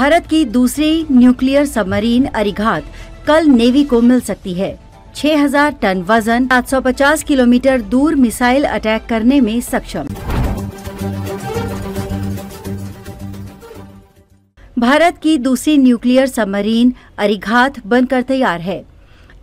भारत की दूसरी nuclear submarine अरिघात कल नेवी को मिल सकती है 6000 टन वजन 750 किलोमीटर दूर मिसाइल अटैक करने में सक्षम भारत की दूसरी न्यूक्लियर सबमरीन अरिघात बनकर तैयार है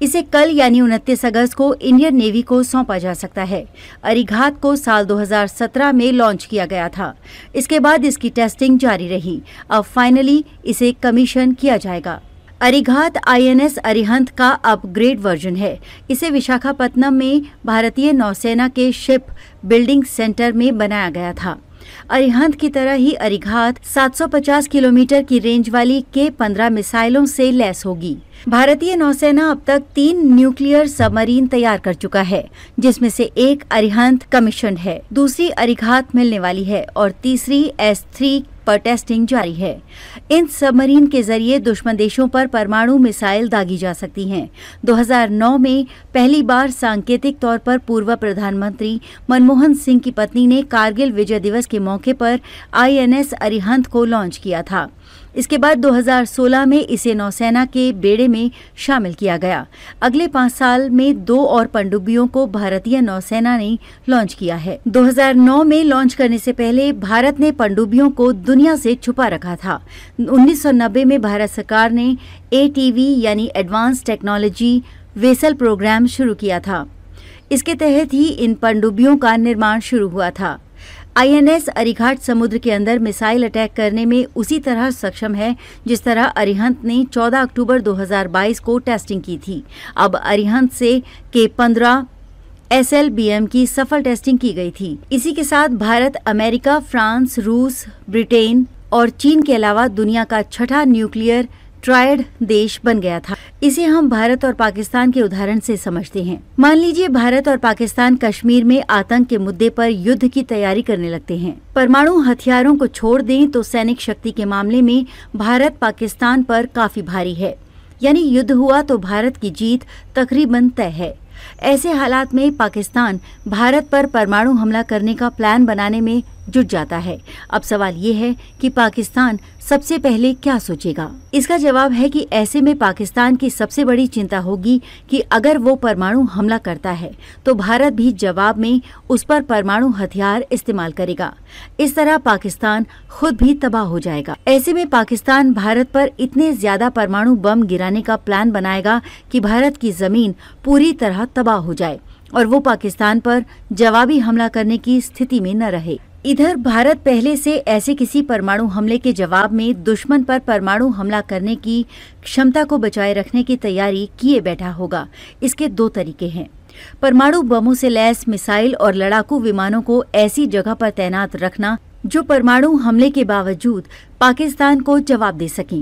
इसे कल यानी उनतीस अगस्त को इंडियन नेवी को सौंपा जा सकता है अरिघात को साल 2017 में लॉन्च किया गया था इसके बाद इसकी टेस्टिंग जारी रही अब फाइनली इसे कमीशन किया जाएगा अरिघात आईएनएस अरिहंत का अपग्रेड वर्जन है इसे विशाखापत्तनम में भारतीय नौसेना के शिप बिल्डिंग सेंटर में बनाया गया था अरिहंत की तरह ही अरिघात 750 किलोमीटर की रेंज वाली के 15 मिसाइलों से लैस होगी भारतीय नौसेना अब तक तीन न्यूक्लियर सबमरीन तैयार कर चुका है जिसमें से एक अरिहंत कमीशन है दूसरी अरिघात मिलने वाली है और तीसरी एस थ्री पर टेस्टिंग जारी है इन सबमरीन के जरिए दुश्मन देशों पर परमाणु मिसाइल दागी जा सकती हैं 2009 में पहली बार सांकेतिक तौर पर पूर्व प्रधानमंत्री मनमोहन सिंह की पत्नी ने कारगिल विजय दिवस के मौके पर आईएनएस अरिहंत को लॉन्च किया था इसके बाद 2016 में इसे नौसेना के बेड़े में शामिल किया गया अगले पाँच साल में दो और पनडुब्बियों को भारतीय नौसेना ने लॉन्च किया है 2009 में लॉन्च करने से पहले भारत ने पनडुब्बियों को दुनिया से छुपा रखा था 1990 में भारत सरकार ने ए यानी एडवांस टेक्नोलॉजी वेसल प्रोग्राम शुरू किया था इसके तहत ही इन पनडुब्बियों का निर्माण शुरू हुआ था आईएनएस अरिघाट समुद्र के अंदर मिसाइल अटैक करने में उसी तरह सक्षम है जिस तरह अरिहंत ने 14 अक्टूबर 2022 को टेस्टिंग की थी अब अरिहंत से के 15 एस की सफल टेस्टिंग की गई थी इसी के साथ भारत अमेरिका फ्रांस रूस ब्रिटेन और चीन के अलावा दुनिया का छठा न्यूक्लियर ट्रायड देश बन गया था इसे हम भारत और पाकिस्तान के उदाहरण से समझते हैं मान लीजिए भारत और पाकिस्तान कश्मीर में आतंक के मुद्दे पर युद्ध की तैयारी करने लगते हैं परमाणु हथियारों को छोड़ दें तो सैनिक शक्ति के मामले में भारत पाकिस्तान पर काफी भारी है यानी युद्ध हुआ तो भारत की जीत तकरीबन तय है ऐसे हालात में पाकिस्तान भारत पर परमाणु हमला करने का प्लान बनाने में जुट जाता है अब सवाल ये है कि पाकिस्तान सबसे पहले क्या सोचेगा इसका जवाब है कि ऐसे में पाकिस्तान की सबसे बड़ी चिंता होगी कि अगर वो परमाणु हमला करता है तो भारत भी जवाब में उस पर परमाणु हथियार इस्तेमाल करेगा इस तरह पाकिस्तान खुद भी तबाह हो जाएगा ऐसे में पाकिस्तान भारत पर इतने ज्यादा परमाणु बम गिराने का प्लान बनाएगा कि भारत की जमीन पूरी तरह तबाह हो जाए और वो पाकिस्तान पर जवाबी हमला करने की स्थिति में न रहे इधर भारत पहले से ऐसे किसी परमाणु हमले के जवाब में दुश्मन पर परमाणु हमला करने की क्षमता को बचाए रखने की तैयारी किए बैठा होगा इसके दो तरीके हैं परमाणु बमों से लैस मिसाइल और लड़ाकू विमानों को ऐसी जगह पर तैनात रखना जो परमाणु हमले के बावजूद पाकिस्तान को जवाब दे सकें